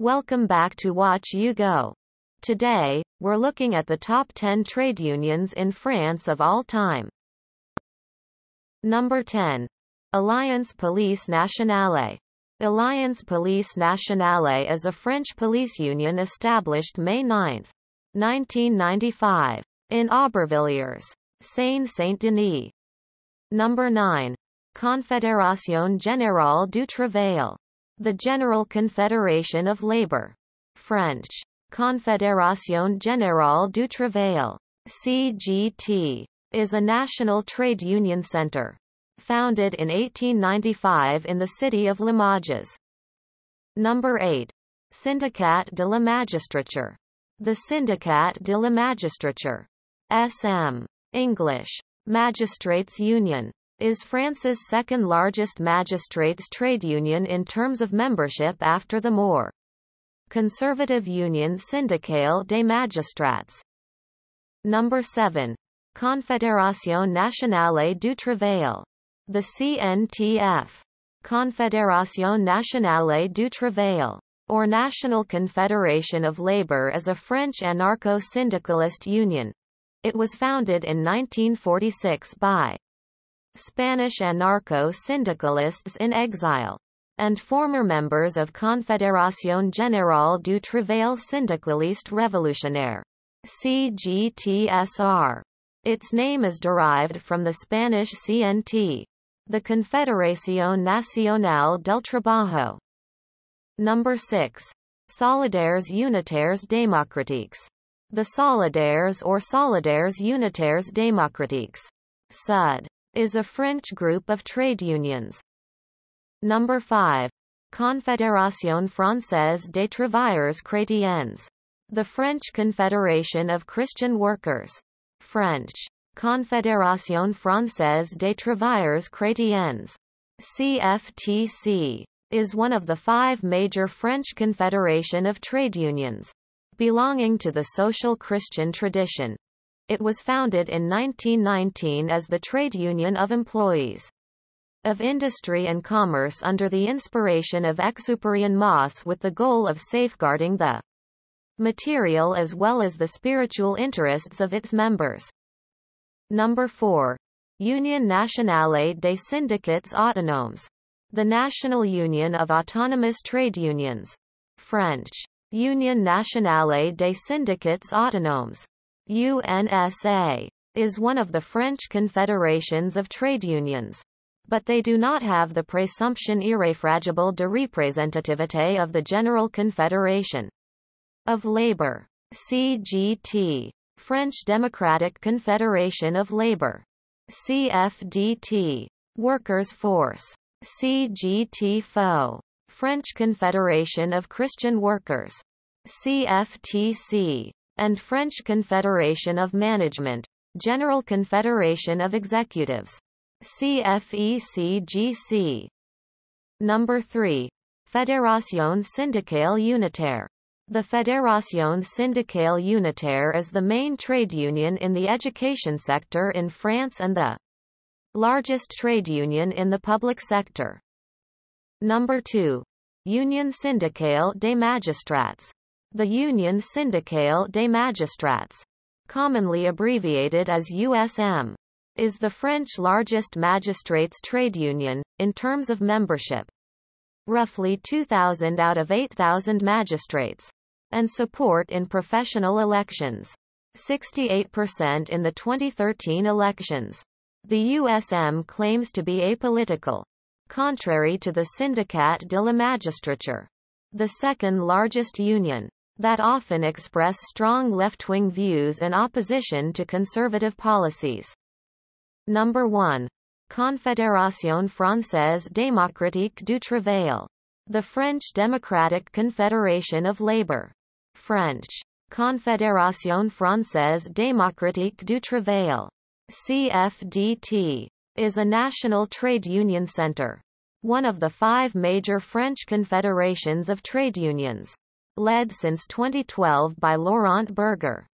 Welcome back to Watch You Go. Today, we're looking at the top 10 trade unions in France of all time. Number 10. Alliance Police Nationale. Alliance Police Nationale is a French police union established May 9, 1995, in Aubervilliers, Seine-Saint-Denis. Number 9. Confédération Générale du Travail the General Confederation of Labor. French. Confédération Générale du Travail. CGT. Is a national trade union center. Founded in 1895 in the city of Limoges. Number 8. Syndicat de la Magistrature. The Syndicat de la Magistrature. SM. English. Magistrates Union is France's second largest magistrates trade union in terms of membership after the more conservative Union Syndicale des Magistrats. Number 7. Confédération Nationale du Travail. The CNTF. Confédération Nationale du Travail or National Confederation of Labor is a French anarcho-syndicalist union. It was founded in 1946 by Spanish anarcho-syndicalists in exile, and former members of Confederación General du Travail Syndicaliste Revolucionaire. CGTSR. Its name is derived from the Spanish CNT, the Confederación Nacional del Trabajo. Number 6. Solidaires Unitaires Démocratiques. The Solidaires or Solidaires Unitaires Démocratiques. SUD is a French group of trade unions. Number 5. Confédération Française des Travailleurs Chrétiens. The French Confederation of Christian Workers. French. Confédération Française des Travailleurs Chrétiens. CFTC. Is one of the five major French confederation of trade unions. Belonging to the social Christian tradition it was founded in 1919 as the Trade Union of Employees of Industry and Commerce under the inspiration of Exuperian Moss with the goal of safeguarding the material as well as the spiritual interests of its members. Number 4. Union Nationale des Syndicats Autonomes. The National Union of Autonomous Trade Unions. French. Union Nationale des Syndicats Autonomes. UNSA is one of the French confederations of trade unions. But they do not have the presumption irrefragable de representativité of the General Confederation of Labor. CGT. French Democratic Confederation of Labor. CFDT. Workers' Force. CGTFO. French Confederation of Christian Workers. CFTC and French Confederation of Management, General Confederation of Executives. CFECGC. Number 3. Fédération syndicale unitaire. The Fédération syndicale unitaire is the main trade union in the education sector in France and the largest trade union in the public sector. Number 2. Union syndicale des magistrats. The Union Syndicale des Magistrats, commonly abbreviated as USM, is the French largest magistrates trade union, in terms of membership. Roughly 2,000 out of 8,000 magistrates. And support in professional elections. 68% in the 2013 elections. The USM claims to be apolitical. Contrary to the Syndicat de la Magistrature. The second largest union that often express strong left-wing views and opposition to conservative policies. Number 1. Confédération Française Démocratique du Travail. The French Democratic Confederation of Labor. French. Confédération Française Démocratique du Travail. CFDT. Is a national trade union center. One of the five major French confederations of trade unions led since 2012 by Laurent Berger.